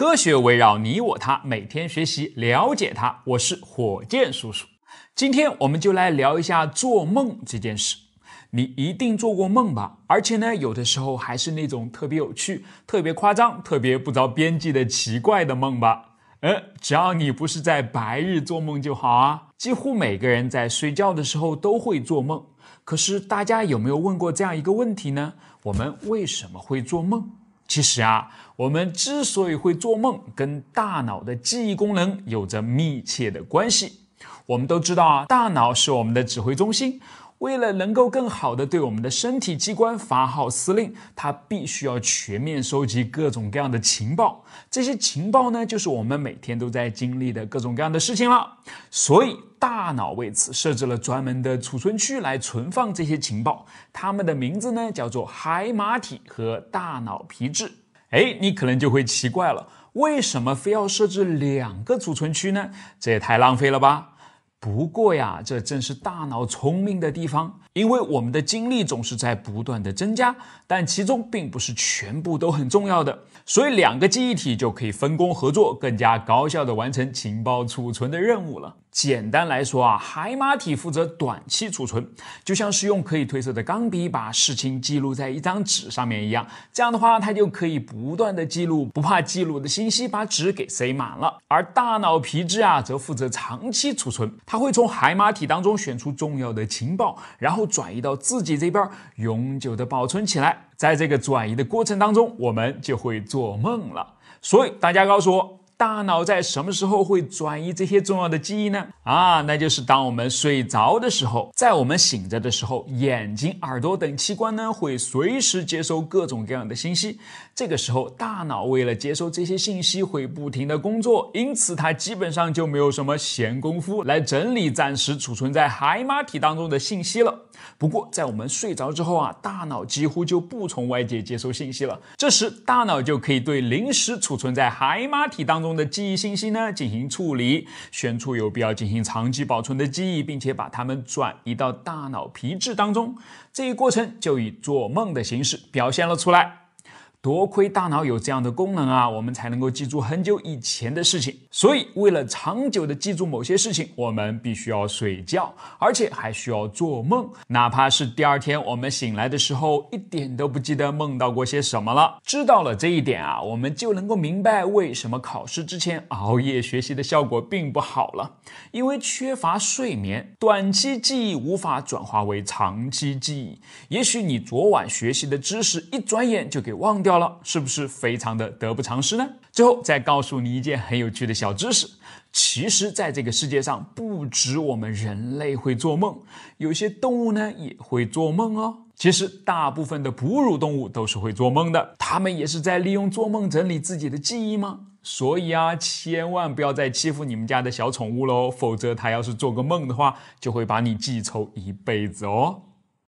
科学围绕你我他，每天学习了解它。我是火箭叔叔，今天我们就来聊一下做梦这件事。你一定做过梦吧？而且呢，有的时候还是那种特别有趣、特别夸张、特别不着边际的奇怪的梦吧？嗯，只要你不是在白日做梦就好啊。几乎每个人在睡觉的时候都会做梦。可是大家有没有问过这样一个问题呢？我们为什么会做梦？其实啊，我们之所以会做梦，跟大脑的记忆功能有着密切的关系。我们都知道啊，大脑是我们的指挥中心。为了能够更好的对我们的身体器官发号司令，它必须要全面收集各种各样的情报。这些情报呢，就是我们每天都在经历的各种各样的事情了。所以，大脑为此设置了专门的储存区来存放这些情报。它们的名字呢，叫做海马体和大脑皮质。哎，你可能就会奇怪了，为什么非要设置两个储存区呢？这也太浪费了吧！不过呀，这正是大脑聪明的地方，因为我们的精力总是在不断的增加，但其中并不是全部都很重要的，所以两个记忆体就可以分工合作，更加高效的完成情报储存的任务了。简单来说啊，海马体负责短期储存，就像是用可以褪色的钢笔把事情记录在一张纸上面一样，这样的话它就可以不断的记录，不怕记录的信息把纸给塞满了。而大脑皮质啊，则负责长期储存。它会从海马体当中选出重要的情报，然后转移到自己这边儿，永久的保存起来。在这个转移的过程当中，我们就会做梦了。所以，大家告诉我。大脑在什么时候会转移这些重要的记忆呢？啊，那就是当我们睡着的时候，在我们醒着的时候，眼睛、耳朵等器官呢会随时接收各种各样的信息。这个时候，大脑为了接收这些信息，会不停的工作，因此它基本上就没有什么闲工夫来整理暂时储存在海马体当中的信息了。不过，在我们睡着之后啊，大脑几乎就不从外界接收信息了，这时大脑就可以对临时储存在海马体当中。的记忆信息呢，进行处理，选出有必要进行长期保存的记忆，并且把它们转移到大脑皮质当中，这一过程就以做梦的形式表现了出来。多亏大脑有这样的功能啊，我们才能够记住很久以前的事情。所以，为了长久的记住某些事情，我们必须要睡觉，而且还需要做梦。哪怕是第二天我们醒来的时候，一点都不记得梦到过些什么了。知道了这一点啊，我们就能够明白为什么考试之前熬夜学习的效果并不好了，因为缺乏睡眠，短期记忆无法转化为长期记忆。也许你昨晚学习的知识，一转眼就给忘掉。到了，是不是非常的得不偿失呢？最后再告诉你一件很有趣的小知识，其实，在这个世界上，不止我们人类会做梦，有些动物呢也会做梦哦。其实，大部分的哺乳动物都是会做梦的，它们也是在利用做梦整理自己的记忆吗？所以啊，千万不要再欺负你们家的小宠物喽，否则它要是做个梦的话，就会把你记仇一辈子哦。